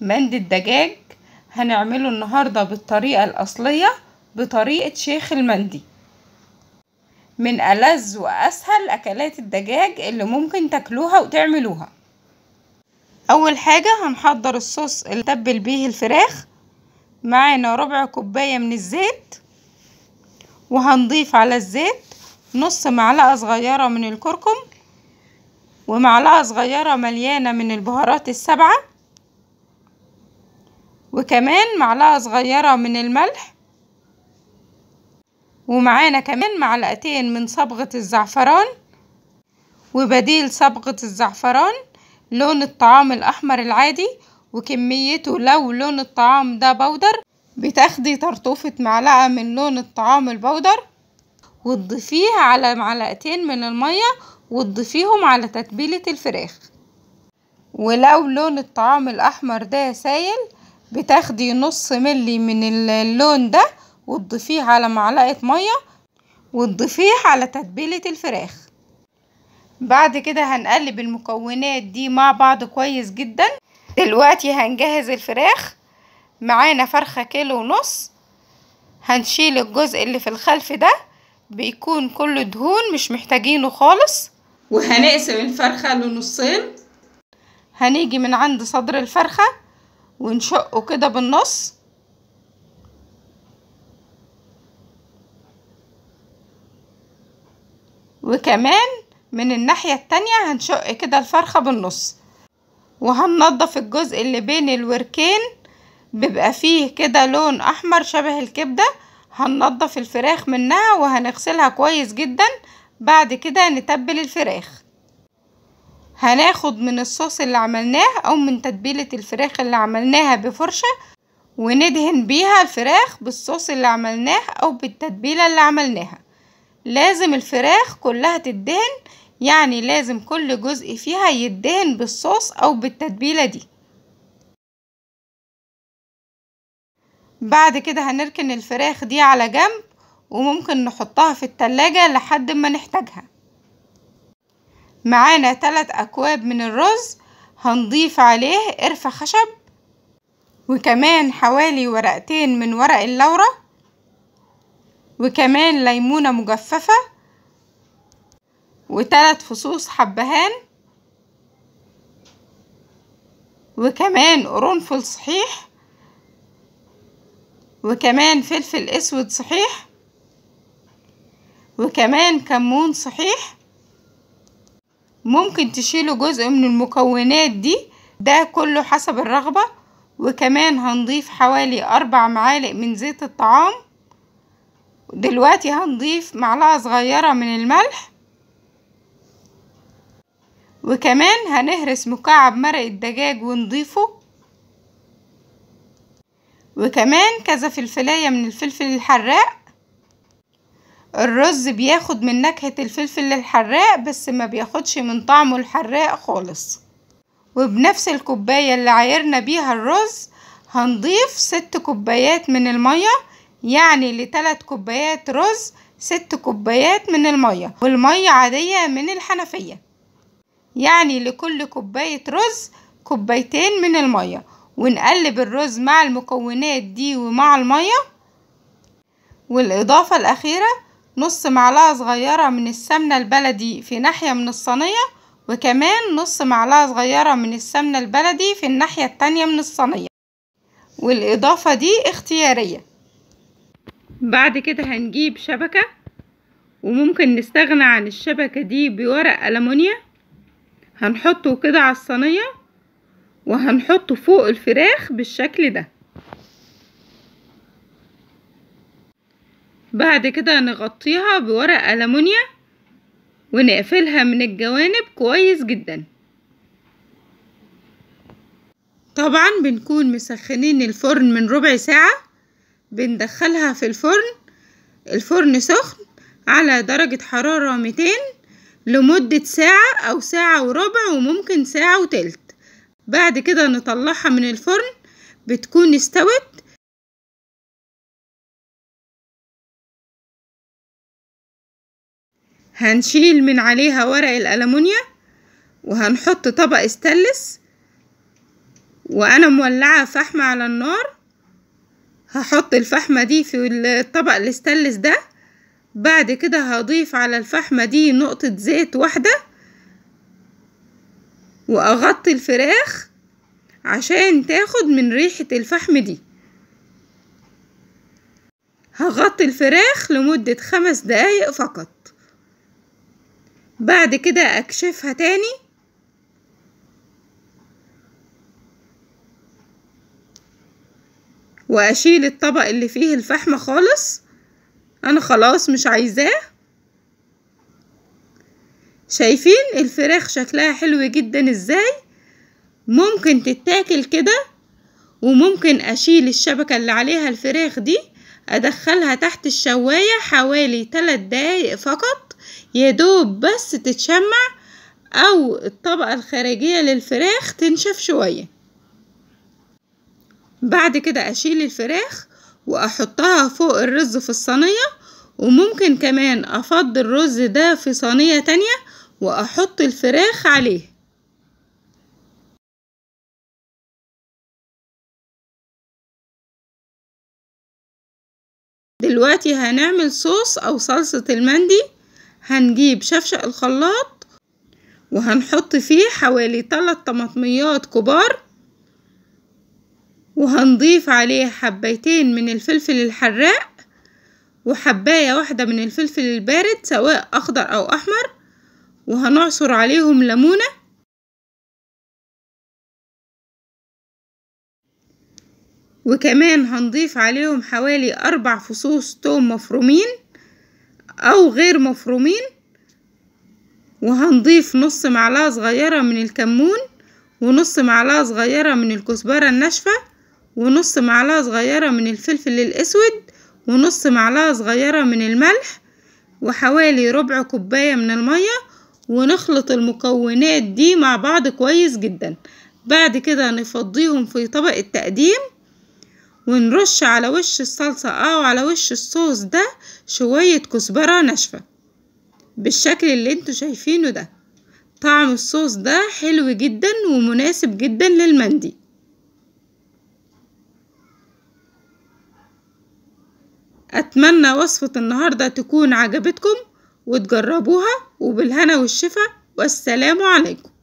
مند الدجاج هنعمله النهاردة بالطريقة الأصلية بطريقة شيخ المندي من ألذ وأسهل أكلات الدجاج اللي ممكن تاكلوها وتعملوها أول حاجة هنحضر الصوص اللي تبل بيه الفراخ معانا ربع كوباية من الزيت وهنضيف على الزيت نص معلقة صغيرة من الكركم ومعلقة صغيرة مليانة من البهارات السبعة وكمان معلقة صغيرة من الملح ومعانا كمان معلقتين من صبغة الزعفران وبديل صبغة الزعفران لون الطعام الأحمر العادي وكميته لو لون الطعام ده بودر بتاخدي طرطوفة معلقة من لون الطعام البودر وتضيفيها على معلقتين من المية وتضيفيهم على تتبيلة الفراخ ولو لون الطعام الأحمر ده سايل بتاخدي نص ملي من اللون ده وتضيفيه على معلقة مية وتضيفيه على تتبيلة الفراخ بعد كده هنقلب المكونات دي مع بعض كويس جدا دلوقتي هنجهز الفراخ معانا فرخة كيلو ونص هنشيل الجزء اللي في الخلف ده بيكون كله دهون مش محتاجينه خالص وهنقسم الفرخة لنصين هنيجي من عند صدر الفرخة ونشقه كده بالنص وكمان من الناحية التانية هنشق كده الفرخة بالنص وهننضف الجزء اللي بين الوركين بيبقى فيه كده لون احمر شبه الكبدة هننضف الفراخ منها وهنغسلها كويس جدا بعد كده نتبل الفراخ هناخد من الصوص اللي عملناه او من تتبيلة الفراخ اللي عملناها بفرشة وندهن بيها الفراخ بالصوص اللي عملناه او بالتتبيلة اللي عملناها لازم الفراخ كلها تدهن يعني لازم كل جزء فيها يدهن بالصوص او بالتتبيلة دي بعد كده هنركن الفراخ دي على جنب وممكن نحطها في التلاجة لحد ما نحتاجها معانا تلات أكواب من الرز هنضيف عليه قرفة خشب وكمان حوالي ورقتين من ورق اللورة وكمان ليمونة مجففة وتلات فصوص حبهان وكمان قرنفل صحيح وكمان فلفل اسود صحيح وكمان كمون صحيح ممكن تشيلوا جزء من المكونات دي ده كله حسب الرغبة وكمان هنضيف حوالي أربع معالق من زيت الطعام دلوقتي هنضيف معلقة صغيرة من الملح وكمان هنهرس مكعب مرق الدجاج ونضيفه وكمان كذا فلفلاية من الفلفل الحراق الرز بياخد من نكهة الفلفل الحراق بس ما بياخدش من طعمه الحراق خالص وبنفس الكوباية اللي عايرنا بيها الرز هنضيف ست كوبايات من المية يعني لتلات كوبايات رز ست كوبايات من المية والمية عادية من الحنفية يعني لكل كوباية رز كوبايتين من المية ونقلب الرز مع المكونات دي ومع المية والإضافة الأخيرة نص معلقة صغيرة من السمنة البلدي في ناحية من الصينية وكمان نص معلقة صغيرة من السمنة البلدي في الناحية التانية من الصينية والإضافة دي اختيارية بعد كده هنجيب شبكة وممكن نستغنى عن الشبكة دي بورق ألمونيا هنحطه كده على الصينية وهنحطه فوق الفراخ بالشكل ده بعد كده نغطيها بورق ألمونيا ونقفلها من الجوانب كويس جدا طبعا بنكون مسخنين الفرن من ربع ساعة بندخلها في الفرن الفرن سخن على درجة حرارة 200 لمدة ساعة أو ساعة وربع وممكن ساعة وتلت بعد كده نطلعها من الفرن بتكون استوت هنشيل من عليها ورق الألمونيا وهنحط طبق استانلس وأنا مولعة فحمة على النار هحط الفحمة دي في الطبق الاستانلس ده بعد كده هضيف على الفحمة دي نقطة زيت واحدة وأغطي الفراخ عشان تاخد من ريحة الفحم دي هغطي الفراخ لمدة خمس دقايق فقط بعد كده اكشفها تاني واشيل الطبق اللي فيه الفحم خالص انا خلاص مش عايزاه شايفين الفراخ شكلها حلو جدا ازاي ممكن تتاكل كده وممكن اشيل الشبكة اللي عليها الفراخ دي ادخلها تحت الشواية حوالي 3 دقايق فقط يدوب بس تتشمع أو الطبقة الخارجية للفراخ تنشف شوية بعد كده أشيل الفراخ وأحطها فوق الرز في الصينية وممكن كمان أفض الرز ده في صينية تانية وأحط الفراخ عليه دلوقتي هنعمل صوص او صلصة المندي هنجيب شفشق الخلاط وهنحط فيه حوالي تلات طماطميات كبار وهنضيف عليه حبيتين من الفلفل الحراق وحباية واحدة من الفلفل البارد سواء أخضر أو أحمر وهنعصر عليهم ليمونة وكمان هنضيف عليهم حوالي أربع فصوص توم مفرومين أو غير مفرومين وهنضيف نص معلقة صغيرة من الكمون ونص معلقة صغيرة من الكزبرة الناشفة ونص معلقة صغيرة من الفلفل الأسود ونص معلقة صغيرة من الملح وحوالي ربع كوباية من المية ونخلط المكونات دي مع بعض كويس جدا بعد كده نفضيهم في طبق التقديم ونرش على وش الصلصة أو على وش الصوص ده شوية كزبرة ناشفة بالشكل اللي انتوا شايفينه ده طعم الصوص ده حلو جدا ومناسب جدا للمندي أتمنى وصفة النهاردة تكون عجبتكم وتجربوها وبالهنا والشفا والسلام عليكم